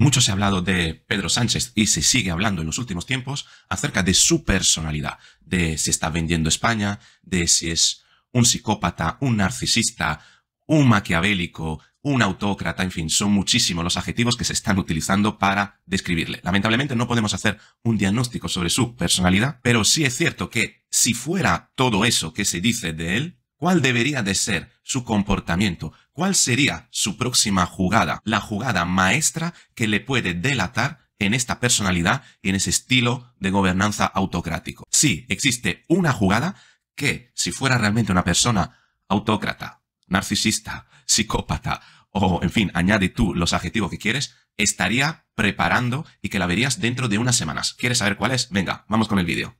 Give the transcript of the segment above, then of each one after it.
Mucho se ha hablado de Pedro Sánchez y se sigue hablando en los últimos tiempos acerca de su personalidad, de si está vendiendo España, de si es un psicópata, un narcisista, un maquiavélico, un autócrata, en fin, son muchísimos los adjetivos que se están utilizando para describirle. Lamentablemente no podemos hacer un diagnóstico sobre su personalidad, pero sí es cierto que si fuera todo eso que se dice de él, cuál debería de ser su comportamiento, cuál sería su próxima jugada, la jugada maestra que le puede delatar en esta personalidad y en ese estilo de gobernanza autocrático. Sí, existe una jugada que, si fuera realmente una persona autócrata, narcisista, psicópata, o en fin, añade tú los adjetivos que quieres, estaría preparando y que la verías dentro de unas semanas. ¿Quieres saber cuál es? Venga, vamos con el vídeo.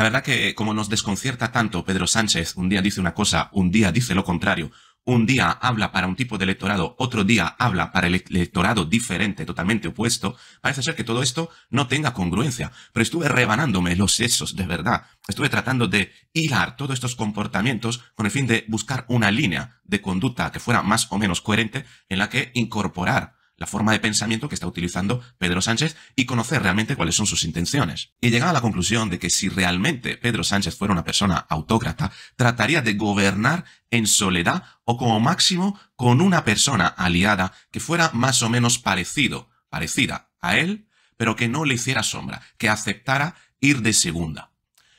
La verdad que eh, como nos desconcierta tanto Pedro Sánchez, un día dice una cosa, un día dice lo contrario, un día habla para un tipo de electorado, otro día habla para el electorado diferente, totalmente opuesto, parece ser que todo esto no tenga congruencia. Pero estuve rebanándome los sesos, de verdad. Estuve tratando de hilar todos estos comportamientos con el fin de buscar una línea de conducta que fuera más o menos coherente en la que incorporar la forma de pensamiento que está utilizando Pedro Sánchez y conocer realmente cuáles son sus intenciones. Y llegar a la conclusión de que si realmente Pedro Sánchez fuera una persona autócrata, trataría de gobernar en soledad o como máximo con una persona aliada que fuera más o menos parecido, parecida a él, pero que no le hiciera sombra, que aceptara ir de segunda.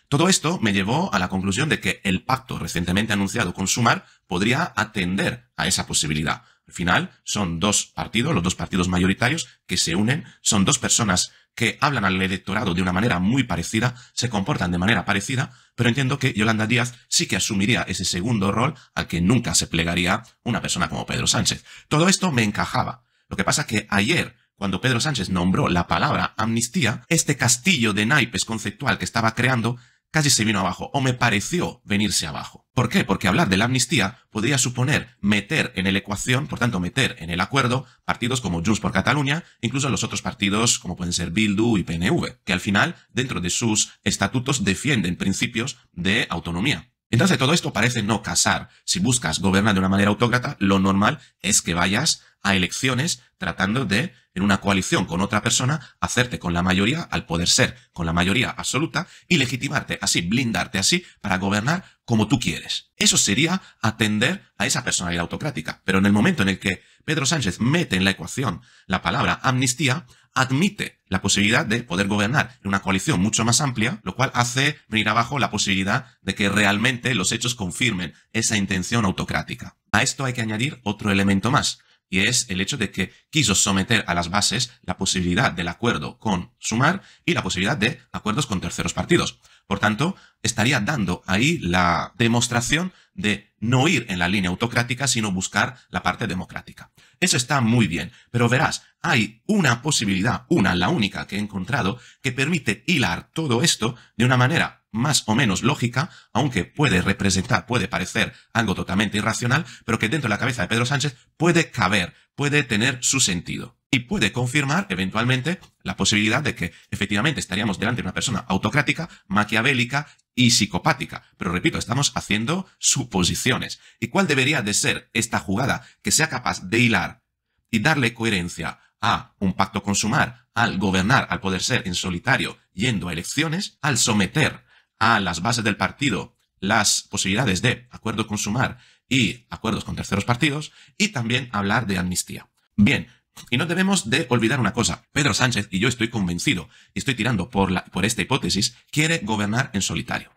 Todo esto me llevó a la conclusión de que el pacto recientemente anunciado con Sumar podría atender a esa posibilidad, final son dos partidos, los dos partidos mayoritarios que se unen, son dos personas que hablan al electorado de una manera muy parecida, se comportan de manera parecida, pero entiendo que Yolanda Díaz sí que asumiría ese segundo rol al que nunca se plegaría una persona como Pedro Sánchez. Todo esto me encajaba. Lo que pasa que ayer cuando Pedro Sánchez nombró la palabra amnistía, este castillo de naipes conceptual que estaba creando casi se vino abajo, o me pareció venirse abajo. ¿Por qué? Porque hablar de la amnistía podría suponer meter en la ecuación, por tanto meter en el acuerdo, partidos como Junts por Cataluña, incluso los otros partidos como pueden ser Bildu y PNV, que al final, dentro de sus estatutos, defienden principios de autonomía. Entonces todo esto parece no casar. Si buscas gobernar de una manera autócrata, lo normal es que vayas a elecciones tratando de en una coalición con otra persona, hacerte con la mayoría al poder ser con la mayoría absoluta y legitimarte así, blindarte así para gobernar como tú quieres. Eso sería atender a esa personalidad autocrática. Pero en el momento en el que Pedro Sánchez mete en la ecuación la palabra amnistía, admite la posibilidad de poder gobernar en una coalición mucho más amplia, lo cual hace venir abajo la posibilidad de que realmente los hechos confirmen esa intención autocrática. A esto hay que añadir otro elemento más, y es el hecho de que quiso someter a las bases la posibilidad del acuerdo con Sumar y la posibilidad de acuerdos con terceros partidos. Por tanto, estaría dando ahí la demostración de no ir en la línea autocrática, sino buscar la parte democrática. Eso está muy bien, pero verás, hay una posibilidad, una, la única que he encontrado, que permite hilar todo esto de una manera más o menos lógica, aunque puede representar, puede parecer algo totalmente irracional, pero que dentro de la cabeza de Pedro Sánchez puede caber, puede tener su sentido. Y puede confirmar eventualmente la posibilidad de que efectivamente estaríamos delante de una persona autocrática, maquiavélica y psicopática. Pero repito, estamos haciendo suposiciones. ¿Y cuál debería de ser esta jugada que sea capaz de hilar y darle coherencia a un pacto consumar, al gobernar, al poder ser en solitario, yendo a elecciones, al someter a las bases del partido las posibilidades de acuerdo con Sumar y acuerdos con terceros partidos, y también hablar de amnistía. Bien, y no debemos de olvidar una cosa. Pedro Sánchez, y yo estoy convencido, y estoy tirando por, la, por esta hipótesis, quiere gobernar en solitario.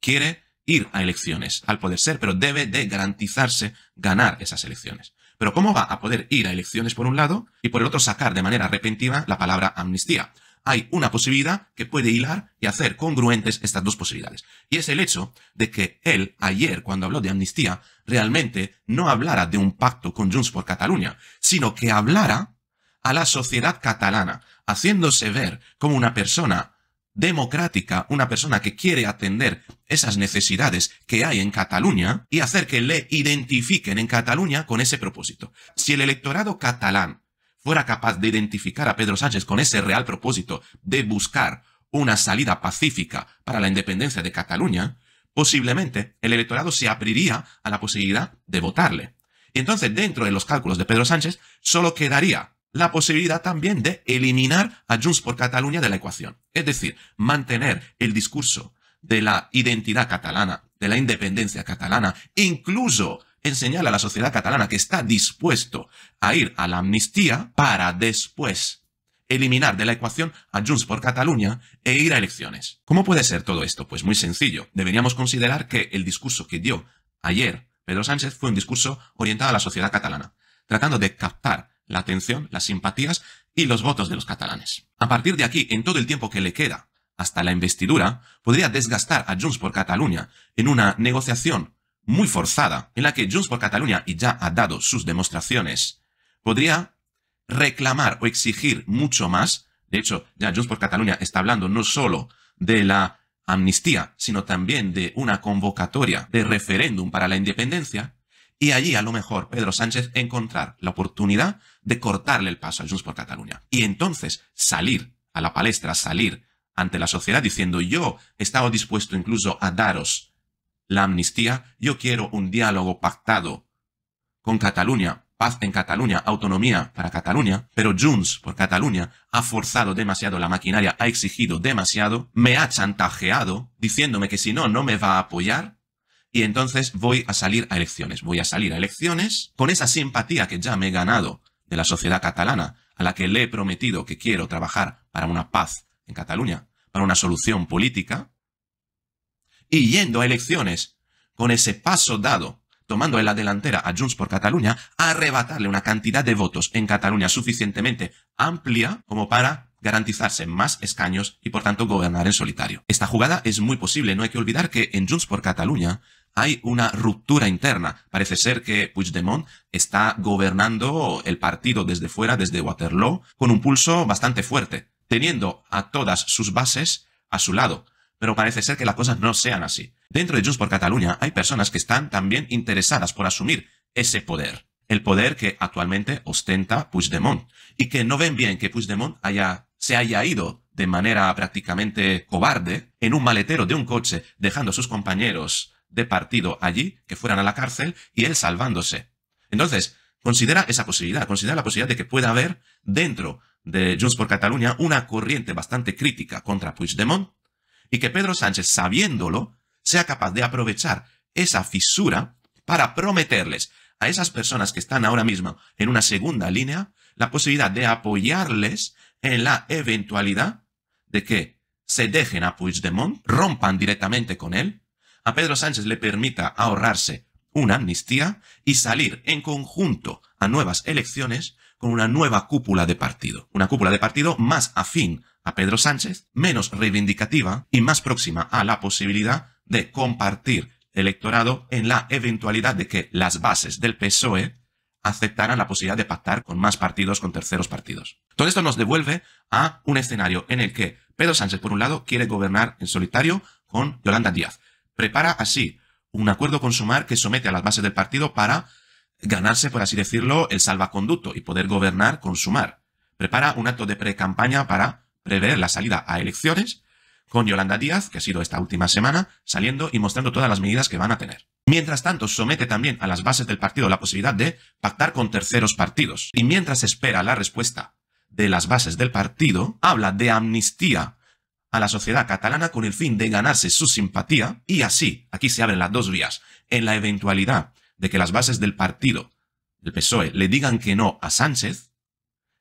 Quiere ir a elecciones, al poder ser, pero debe de garantizarse ganar esas elecciones. Pero ¿cómo va a poder ir a elecciones por un lado y por el otro sacar de manera repentina la palabra amnistía? hay una posibilidad que puede hilar y hacer congruentes estas dos posibilidades. Y es el hecho de que él, ayer, cuando habló de amnistía, realmente no hablara de un pacto con Junts por Cataluña, sino que hablara a la sociedad catalana, haciéndose ver como una persona democrática, una persona que quiere atender esas necesidades que hay en Cataluña y hacer que le identifiquen en Cataluña con ese propósito. Si el electorado catalán fuera capaz de identificar a Pedro Sánchez con ese real propósito de buscar una salida pacífica para la independencia de Cataluña, posiblemente el electorado se abriría a la posibilidad de votarle. Y Entonces, dentro de los cálculos de Pedro Sánchez, solo quedaría la posibilidad también de eliminar a Junts por Cataluña de la ecuación. Es decir, mantener el discurso de la identidad catalana, de la independencia catalana, incluso enseñar a la sociedad catalana que está dispuesto a ir a la amnistía para después eliminar de la ecuación a Junts por Cataluña e ir a elecciones. ¿Cómo puede ser todo esto? Pues muy sencillo. Deberíamos considerar que el discurso que dio ayer Pedro Sánchez fue un discurso orientado a la sociedad catalana, tratando de captar la atención, las simpatías y los votos de los catalanes. A partir de aquí, en todo el tiempo que le queda hasta la investidura, podría desgastar a Junts por Cataluña en una negociación muy forzada, en la que Junts por Cataluña, y ya ha dado sus demostraciones, podría reclamar o exigir mucho más. De hecho, ya Junts por Cataluña está hablando no solo de la amnistía, sino también de una convocatoria de referéndum para la independencia, y allí a lo mejor Pedro Sánchez encontrar la oportunidad de cortarle el paso a Junts por Cataluña. Y entonces salir a la palestra, salir ante la sociedad diciendo yo estaba estado dispuesto incluso a daros la amnistía, yo quiero un diálogo pactado con Cataluña, paz en Cataluña, autonomía para Cataluña, pero Junts por Cataluña ha forzado demasiado la maquinaria, ha exigido demasiado, me ha chantajeado diciéndome que si no, no me va a apoyar. Y entonces voy a salir a elecciones. Voy a salir a elecciones con esa simpatía que ya me he ganado de la sociedad catalana, a la que le he prometido que quiero trabajar para una paz en Cataluña, para una solución política, y yendo a elecciones, con ese paso dado, tomando en la delantera a Junts por Cataluña, a arrebatarle una cantidad de votos en Cataluña suficientemente amplia como para garantizarse más escaños y por tanto gobernar en solitario. Esta jugada es muy posible, no hay que olvidar que en Junts por Cataluña hay una ruptura interna. Parece ser que Puigdemont está gobernando el partido desde fuera, desde Waterloo, con un pulso bastante fuerte, teniendo a todas sus bases a su lado pero parece ser que las cosas no sean así. Dentro de Junts por Cataluña hay personas que están también interesadas por asumir ese poder, el poder que actualmente ostenta Puigdemont, y que no ven bien que Puigdemont haya, se haya ido de manera prácticamente cobarde en un maletero de un coche, dejando a sus compañeros de partido allí, que fueran a la cárcel, y él salvándose. Entonces, considera esa posibilidad, considera la posibilidad de que pueda haber dentro de Junts por Cataluña una corriente bastante crítica contra Puigdemont, y que Pedro Sánchez, sabiéndolo, sea capaz de aprovechar esa fisura para prometerles a esas personas que están ahora mismo en una segunda línea la posibilidad de apoyarles en la eventualidad de que se dejen a Puigdemont, rompan directamente con él, a Pedro Sánchez le permita ahorrarse una amnistía y salir en conjunto a nuevas elecciones con una nueva cúpula de partido. Una cúpula de partido más afín a Pedro Sánchez, menos reivindicativa y más próxima a la posibilidad de compartir electorado en la eventualidad de que las bases del PSOE aceptaran la posibilidad de pactar con más partidos, con terceros partidos. Todo esto nos devuelve a un escenario en el que Pedro Sánchez, por un lado, quiere gobernar en solitario con Yolanda Díaz. Prepara así un acuerdo con Sumar que somete a las bases del partido para ganarse, por así decirlo, el salvaconducto y poder gobernar con Sumar. Prepara un acto de pre-campaña para prever la salida a elecciones con Yolanda Díaz, que ha sido esta última semana, saliendo y mostrando todas las medidas que van a tener. Mientras tanto, somete también a las bases del partido la posibilidad de pactar con terceros partidos. Y mientras espera la respuesta de las bases del partido, habla de amnistía a la sociedad catalana con el fin de ganarse su simpatía y así, aquí se abren las dos vías, en la eventualidad de que las bases del partido, el PSOE, le digan que no a Sánchez,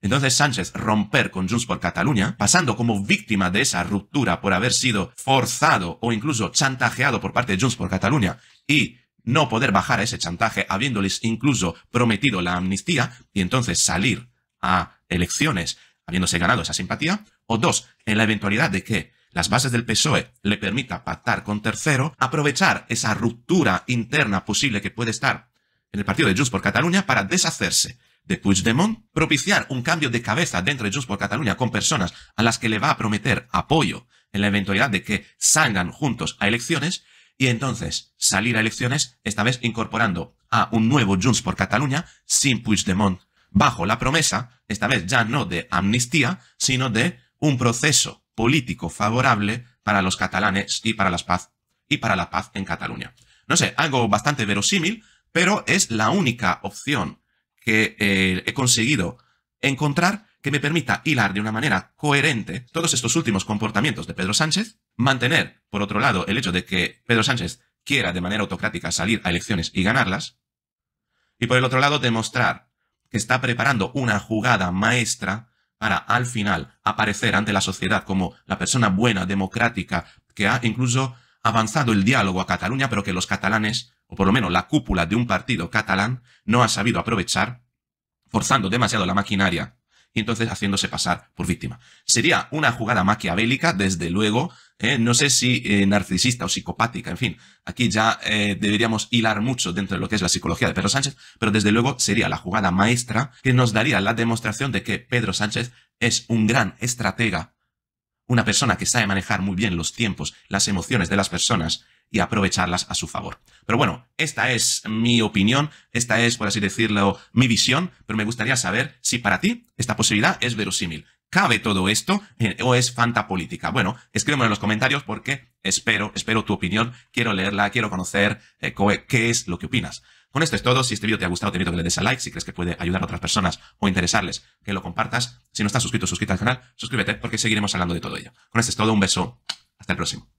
entonces Sánchez romper con Junts por Cataluña, pasando como víctima de esa ruptura por haber sido forzado o incluso chantajeado por parte de Junts por Cataluña y no poder bajar ese chantaje habiéndoles incluso prometido la amnistía y entonces salir a elecciones habiéndose ganado esa simpatía, o dos, en la eventualidad de que las bases del PSOE le permita pactar con tercero, aprovechar esa ruptura interna posible que puede estar en el partido de Junts por Cataluña para deshacerse de Puigdemont, propiciar un cambio de cabeza dentro de Junts por Cataluña con personas a las que le va a prometer apoyo en la eventualidad de que salgan juntos a elecciones, y entonces salir a elecciones, esta vez incorporando a un nuevo Junts por Cataluña sin Puigdemont, bajo la promesa, esta vez ya no de amnistía, sino de un proceso político favorable para los catalanes y para, paz, y para la paz en Cataluña. No sé, algo bastante verosímil, pero es la única opción que eh, he conseguido encontrar que me permita hilar de una manera coherente todos estos últimos comportamientos de Pedro Sánchez, mantener, por otro lado, el hecho de que Pedro Sánchez quiera de manera autocrática salir a elecciones y ganarlas, y por el otro lado, demostrar que está preparando una jugada maestra para al final aparecer ante la sociedad como la persona buena, democrática, que ha incluso avanzado el diálogo a Cataluña, pero que los catalanes, o por lo menos la cúpula de un partido catalán, no ha sabido aprovechar, forzando demasiado la maquinaria y entonces haciéndose pasar por víctima. Sería una jugada maquiavélica, desde luego, ¿eh? no sé si eh, narcisista o psicopática, en fin, aquí ya eh, deberíamos hilar mucho dentro de lo que es la psicología de Pedro Sánchez, pero desde luego sería la jugada maestra que nos daría la demostración de que Pedro Sánchez es un gran estratega, una persona que sabe manejar muy bien los tiempos, las emociones de las personas y aprovecharlas a su favor. Pero bueno, esta es mi opinión, esta es, por así decirlo, mi visión, pero me gustaría saber si para ti esta posibilidad es verosímil. ¿Cabe todo esto o es fantapolítica? Bueno, escríbeme en los comentarios porque espero, espero tu opinión, quiero leerla, quiero conocer eh, qué es lo que opinas. Con esto es todo. Si este vídeo te ha gustado, te invito a que le des a like. Si crees que puede ayudar a otras personas o interesarles, que lo compartas. Si no estás suscrito, suscríbete al canal, suscríbete porque seguiremos hablando de todo ello. Con esto es todo. Un beso. Hasta el próximo.